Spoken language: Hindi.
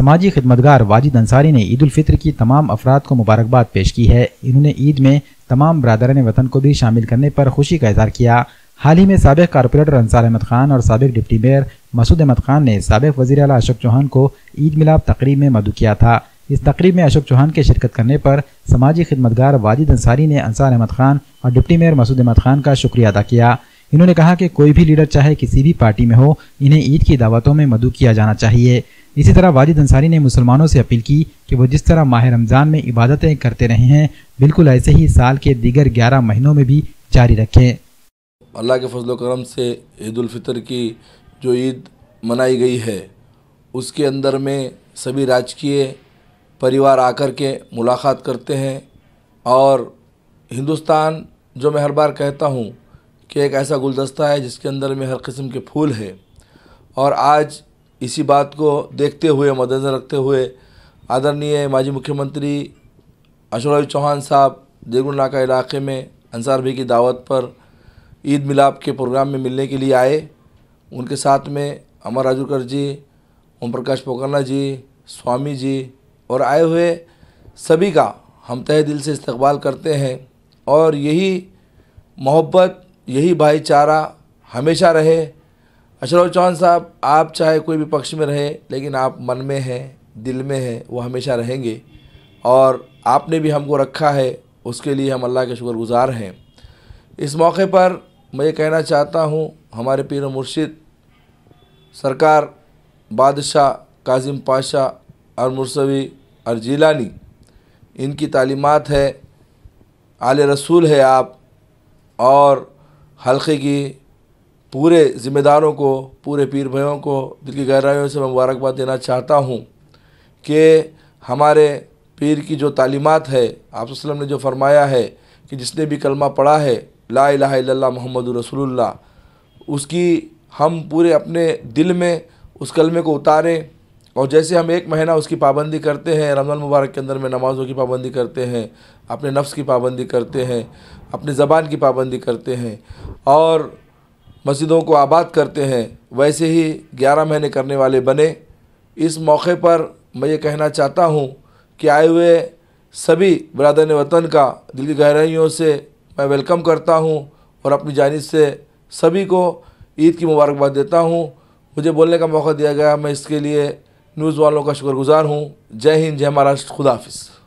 समाजी खिदमतगार वाजिद अंसारी ने ईद फित्र की तमाम अफराद को मुबारकबाद पेश की है इन्होंने ईद में तमाम बरदरान वतन को भी शामिल करने पर खुशी का इजहार किया हाल ही में सबक कारपोरेटर अंसार अहमद खान और सबक डिप्टी मेयर मसूद अहमद खान ने सबक वजी अला अशोक चौहान को ईद मिलाप तकरीब में मदु किया था इस तकरीब में अशोक चौहान के शिरकत करने पर समाजी खिदमतगार वाजिद अंसारी ने अंसार अहमद खान और डिप्टी मेयर मसूद अहमद खान का शुक्रिया अदा किया इन्होंने कहा कि कोई भी लीडर चाहे किसी भी पार्टी में हो इन्हें ईद की दावतों में मदु किया जाना चाहिए इसी तरह वाजिद अंसारी ने मुसलमानों से अपील की कि वो जिस तरह माह रमज़ान में इबादतें करते रहे हैं बिल्कुल ऐसे ही साल के दीगर ग्यारह महीनों में भी जारी रखें अल्लाह के फजल करम से ईदालफ़ितर की जो ईद मनाई गई है उसके अंदर में सभी राजकीय परिवार आकर के मुलाकात करते हैं और हिंदुस्तान जो मैं हर बार कहता हूँ कि एक ऐसा गुलदस्ता है जिसके अंदर में हर किस्म के फूल है और आज इसी बात को देखते हुए मद्देनजर रखते हुए आदरणीय माजी मुख्यमंत्री अशोक चौहान साहब देगुन नाका इलाके में अंसार भाई की दावत पर ईद मिलाप के प्रोग्राम में मिलने के लिए आए उनके साथ में अमर राजूकर जी ओम प्रकाश पोकरना जी स्वामी जी और आए हुए सभी का हम तह दिल से इस्तकबाल करते हैं और यही मोहब्बत यही भाईचारा हमेशा रहे अशरफ अच्छा, चौहान साहब आप चाहे कोई भी पक्ष में रहें लेकिन आप मन में हैं दिल में हैं वो हमेशा रहेंगे और आपने भी हमको रखा है उसके लिए हम अल्लाह के शुक्रगुज़ार हैं इस मौके पर मैं ये कहना चाहता हूँ हमारे पीर मुर्शिद सरकार बादशाह काजिम पाशा और मुरसवी और जीलानी इनकी तालीमत है आल रसूल है आप और हल्के की पूरे ज़िम्मेदारों को पूरे पीर भयों को दिल की गहराइयों से मैं मुबारकबाद देना चाहता हूँ कि हमारे पीर की जो तालीमत है आप ने जो फरमाया है कि जिसने भी कलमा पढ़ा है ला इला मोहम्मद रसूलुल्लाह उसकी हम पूरे अपने दिल में उस कलमे को उतारें और जैसे हम एक महीना उसकी पाबंदी करते हैं रमज़ान मुबारक के अंदर में नमाज़ों की पाबंदी करते हैं अपने नफ्स की पाबंदी करते हैं अपने ज़बान की पाबंदी करते हैं और मस्जिदों को आबाद करते हैं वैसे ही ग्यारह महीने करने वाले बने इस मौके पर मैं ये कहना चाहता हूँ कि आए हुए सभी बरदर वतन का दिल की गहराइयों से मैं वेलकम करता हूँ और अपनी जानब से सभी को ईद की मुबारकबाद देता हूँ मुझे बोलने का मौका दिया गया मैं इसके लिए न्यूज़ वालों का शुक्रगुजार हूँ जय हिंद जय महाराष्ट्र खुदाफिज़